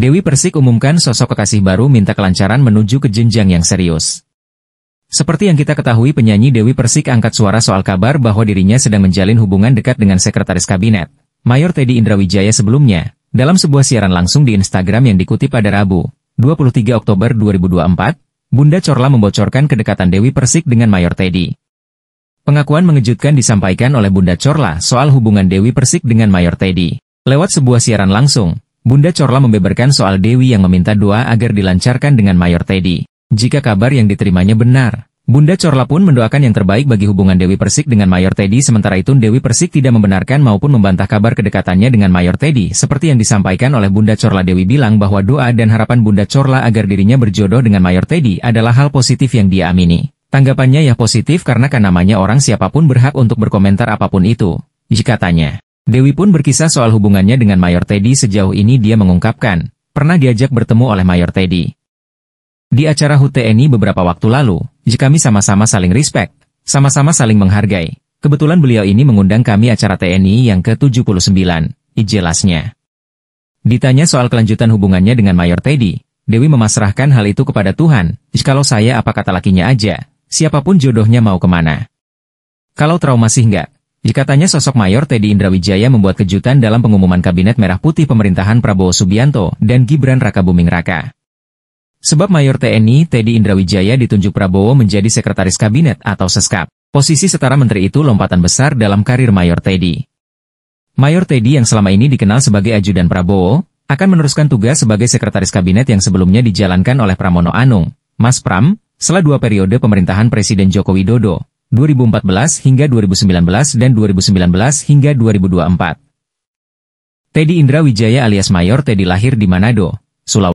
Dewi Persik umumkan sosok kekasih baru minta kelancaran menuju ke jenjang yang serius. Seperti yang kita ketahui penyanyi Dewi Persik angkat suara soal kabar bahwa dirinya sedang menjalin hubungan dekat dengan sekretaris kabinet, Mayor Teddy Indrawijaya sebelumnya, dalam sebuah siaran langsung di Instagram yang dikutip pada Rabu, 23 Oktober 2024, Bunda Corla membocorkan kedekatan Dewi Persik dengan Mayor Teddy. Pengakuan mengejutkan disampaikan oleh Bunda Corla soal hubungan Dewi Persik dengan Mayor Teddy. Lewat sebuah siaran langsung, Bunda Corla membeberkan soal Dewi yang meminta doa agar dilancarkan dengan Mayor Teddy. Jika kabar yang diterimanya benar, Bunda Corla pun mendoakan yang terbaik bagi hubungan Dewi Persik dengan Mayor Teddy sementara itu Dewi Persik tidak membenarkan maupun membantah kabar kedekatannya dengan Mayor Teddy seperti yang disampaikan oleh Bunda Corla Dewi bilang bahwa doa dan harapan Bunda Corla agar dirinya berjodoh dengan Mayor Teddy adalah hal positif yang dia amini. Tanggapannya ya positif karena kan namanya orang siapapun berhak untuk berkomentar apapun itu, jika tanya. Dewi pun berkisah soal hubungannya dengan Mayor Teddy sejauh ini dia mengungkapkan, pernah diajak bertemu oleh Mayor Teddy. Di acara HUTNI beberapa waktu lalu, Jika kami sama-sama saling respect, sama-sama saling menghargai. Kebetulan beliau ini mengundang kami acara TNI yang ke-79, jelasnya. Ditanya soal kelanjutan hubungannya dengan Mayor Teddy, Dewi memasrahkan hal itu kepada Tuhan, kalau saya apa kata lakinya aja, siapapun jodohnya mau kemana. Kalau trauma sih enggak, Dikatanya sosok Mayor Teddy Indrawijaya membuat kejutan dalam pengumuman Kabinet Merah Putih pemerintahan Prabowo Subianto dan Gibran Raka Buming Raka. Sebab Mayor TNI Teddy Indrawijaya ditunjuk Prabowo menjadi Sekretaris Kabinet atau Seskap. Posisi setara menteri itu lompatan besar dalam karir Mayor Teddy. Mayor Teddy yang selama ini dikenal sebagai ajudan Prabowo, akan meneruskan tugas sebagai Sekretaris Kabinet yang sebelumnya dijalankan oleh Pramono Anung, Mas Pram, setelah dua periode pemerintahan Presiden Joko Widodo, 2014 hingga 2019 dan 2019 hingga 2024. Teddy Indra Wijaya alias Mayor Teddy lahir di Manado, Sulawesi.